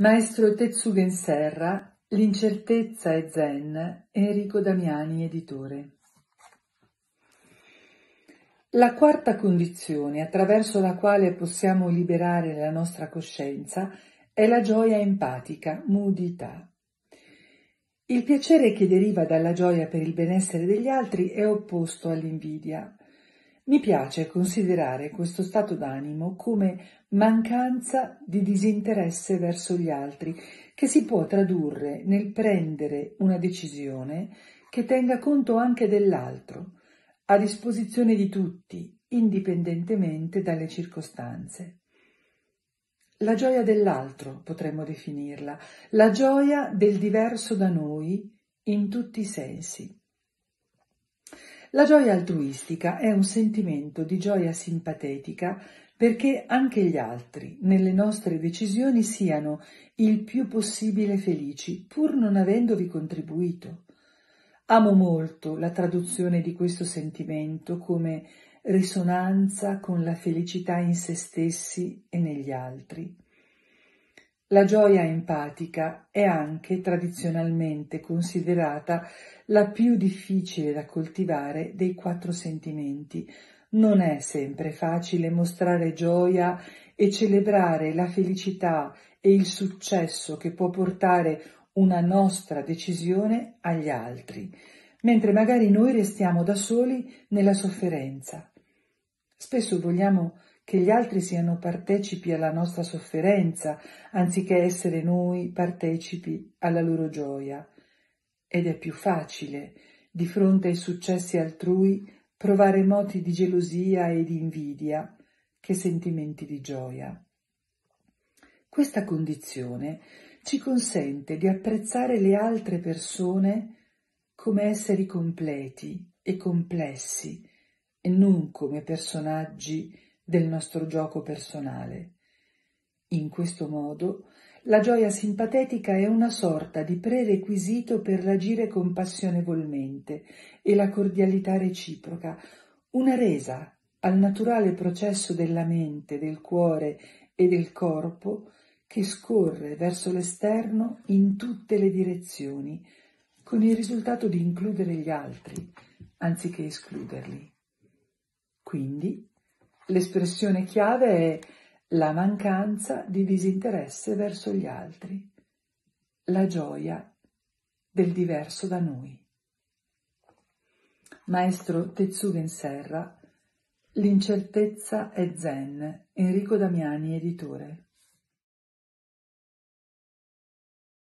Maestro Tetsugen Serra, L'incertezza e zen, Enrico Damiani, editore. La quarta condizione attraverso la quale possiamo liberare la nostra coscienza è la gioia empatica, mudità. Il piacere che deriva dalla gioia per il benessere degli altri è opposto all'invidia. Mi piace considerare questo stato d'animo come mancanza di disinteresse verso gli altri, che si può tradurre nel prendere una decisione che tenga conto anche dell'altro, a disposizione di tutti, indipendentemente dalle circostanze. La gioia dell'altro potremmo definirla, la gioia del diverso da noi in tutti i sensi. La gioia altruistica è un sentimento di gioia simpatetica perché anche gli altri nelle nostre decisioni siano il più possibile felici, pur non avendovi contribuito. Amo molto la traduzione di questo sentimento come risonanza con la felicità in se stessi e negli altri. La gioia empatica è anche tradizionalmente considerata la più difficile da coltivare dei quattro sentimenti. Non è sempre facile mostrare gioia e celebrare la felicità e il successo che può portare una nostra decisione agli altri, mentre magari noi restiamo da soli nella sofferenza. Spesso vogliamo che gli altri siano partecipi alla nostra sofferenza, anziché essere noi partecipi alla loro gioia. Ed è più facile, di fronte ai successi altrui, provare moti di gelosia e di invidia che sentimenti di gioia. Questa condizione ci consente di apprezzare le altre persone come esseri completi e complessi e non come personaggi del nostro gioco personale. In questo modo la gioia simpatetica è una sorta di prerequisito per l'agire compassionevolmente e la cordialità reciproca, una resa al naturale processo della mente, del cuore e del corpo che scorre verso l'esterno in tutte le direzioni, con il risultato di includere gli altri, anziché escluderli. Quindi L'espressione chiave è la mancanza di disinteresse verso gli altri, la gioia del diverso da noi. Maestro Tetsugen Serra, L'incertezza è Zen, Enrico Damiani, editore.